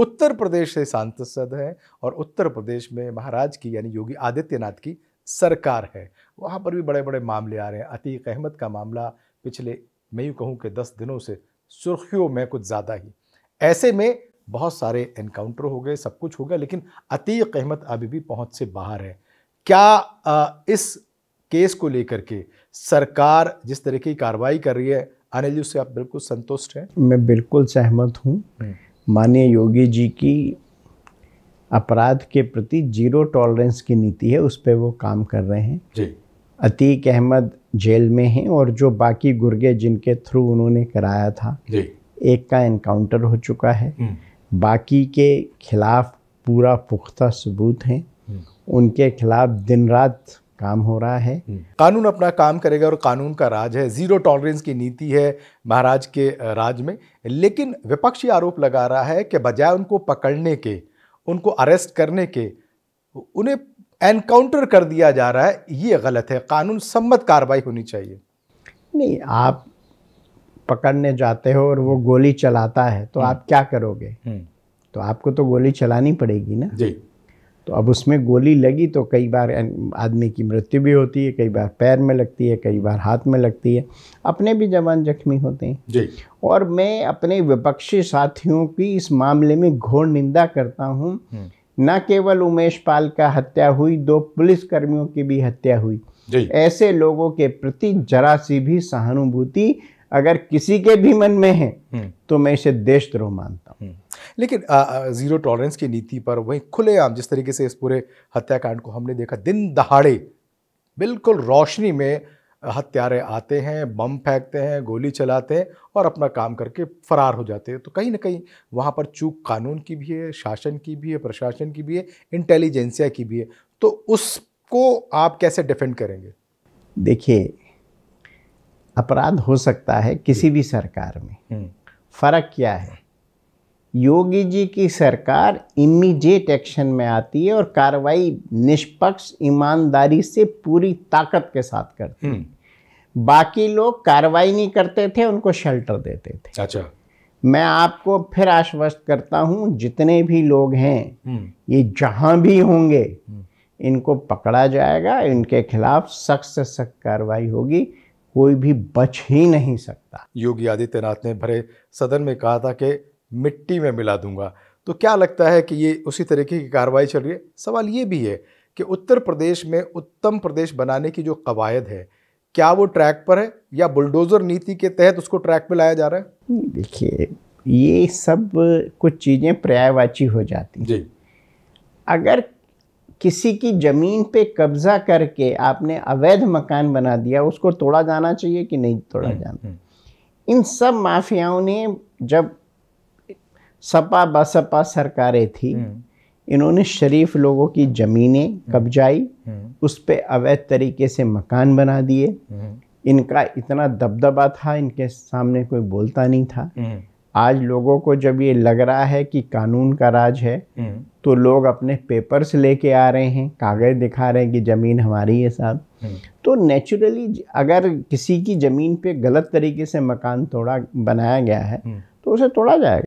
उत्तर प्रदेश से सांसद हैं और उत्तर प्रदेश में महाराज की यानी योगी आदित्यनाथ की सरकार है वहाँ पर भी बड़े बड़े मामले आ रहे हैं अतीक अहमद का मामला पिछले मैं यूँ कहूँ कि दस दिनों से सुर्खियों में कुछ ज़्यादा ही ऐसे में बहुत सारे एनकाउंटर हो गए सब कुछ हो गया लेकिन अतीक अहमद अभी भी पहुँच से बाहर है क्या इस केस को लेकर के सरकार जिस तरह की कार्रवाई कर रही है अनिल जी से आप बिल्कुल संतुष्ट हैं मैं बिल्कुल सहमत हूँ माननीय योगी जी की अपराध के प्रति जीरो टॉलरेंस की नीति है उस पर वो काम कर रहे हैं जी अतीक अहमद जेल में हैं और जो बाकी गुर्गे जिनके थ्रू उन्होंने कराया था जी एक का इनकाउंटर हो चुका है हम्म। बाकी के खिलाफ पूरा पुख्ता सबूत हैं हम्म। उनके खिलाफ दिन रात काम हो रहा है हम्म। कानून अपना काम करेगा और कानून का राज है ज़ीरो टॉलरेंस की नीति है महाराज के राज में लेकिन विपक्षी आरोप लगा रहा है कि बजाय उनको पकड़ने के उनको अरेस्ट करने के उन्हें एनकाउंटर कर दिया जा रहा है ये गलत है कानून सम्मत कार्रवाई होनी चाहिए नहीं आप पकड़ने जाते हो और वो गोली चलाता है तो हम्म। आप क्या करोगे हम्म। तो आपको तो गोली चलानी पड़ेगी ना जी तो अब उसमें गोली लगी तो कई बार आदमी की मृत्यु भी होती है कई बार पैर में लगती है कई बार हाथ में लगती है अपने भी जवान जख्मी होते हैं जी और मैं अपने विपक्षी साथियों की इस मामले में घोर निंदा करता हूँ हम्म। न केवल उमेश पाल का हत्या हुई दो पुलिस कर्मियों की भी हत्या हुई ऐसे लोगों के प्रति जरा सी भी सहानुभूति अगर किसी के भी मन में है हम्म। तो मैं इसे देशद्रोह मानता हूँ हम्म। लेकिन ज़ीरो टॉलरेंस की नीति पर वही खुलेआम जिस तरीके से इस पूरे हत्याकांड को हमने देखा दिन दहाड़े बिल्कुल रोशनी में हत्यारे आते हैं बम फेंकते हैं गोली चलाते हैं और अपना काम करके फरार हो जाते हैं तो कहीं ना कहीं वहाँ पर चूक कानून की भी है शासन की भी है प्रशासन की भी है इंटेलिजेंसिया की भी है तो उसको आप कैसे डिफेंड करेंगे देखिए अपराध हो सकता है किसी भी सरकार में हम्म। फर्क क्या है योगी जी की सरकार इमीडिएट एक्शन में आती है और कार्रवाई निष्पक्ष ईमानदारी से पूरी ताकत के साथ करती है हम्म। बाकी लोग कार्रवाई नहीं करते थे उनको शेल्टर देते थे अच्छा मैं आपको फिर आश्वस्त करता हूँ जितने भी लोग हैं हम्म। ये जहाँ भी होंगे इनको पकड़ा जाएगा इनके खिलाफ सख्त से सख्त कार्रवाई होगी कोई भी बच ही नहीं सकता योगी आदित्यनाथ ने भरे सदन में कहा था कि मिट्टी में मिला दूंगा तो क्या लगता है कि ये उसी तरीके की कार्रवाई चल रही है सवाल ये भी है कि उत्तर प्रदेश में उत्तम प्रदेश बनाने की जो कवायद है क्या वो ट्रैक पर है या बुलडोज़र नीति के तहत उसको ट्रैक पर लाया जा रहा है देखिए ये सब कुछ चीज़ें पर्यायवाची हो जाती जी अगर किसी की ज़मीन पे कब्ज़ा करके आपने अवैध मकान बना दिया उसको तोड़ा जाना चाहिए कि नहीं तोड़ा हम्म, जाना हम्म। इन सब माफियाओं ने जब सपा बसपा सरकारें थी हम्म। इन्होंने शरीफ लोगों की ज़मीनें कब्जाई उस पर अवैध तरीके से मकान बना दिए इनका इतना दबदबा था इनके सामने कोई बोलता नहीं था आज लोगों को जब ये लग रहा है कि कानून का राज है हम्म। तो लोग अपने पेपर्स लेके आ रहे हैं कागज़ दिखा रहे हैं कि ज़मीन हमारी है साहब हम्म। तो नेचुरली अगर किसी की ज़मीन पे गलत तरीके से मकान थोड़ा बनाया गया है हम्म। तो उसे तोड़ा जाएगा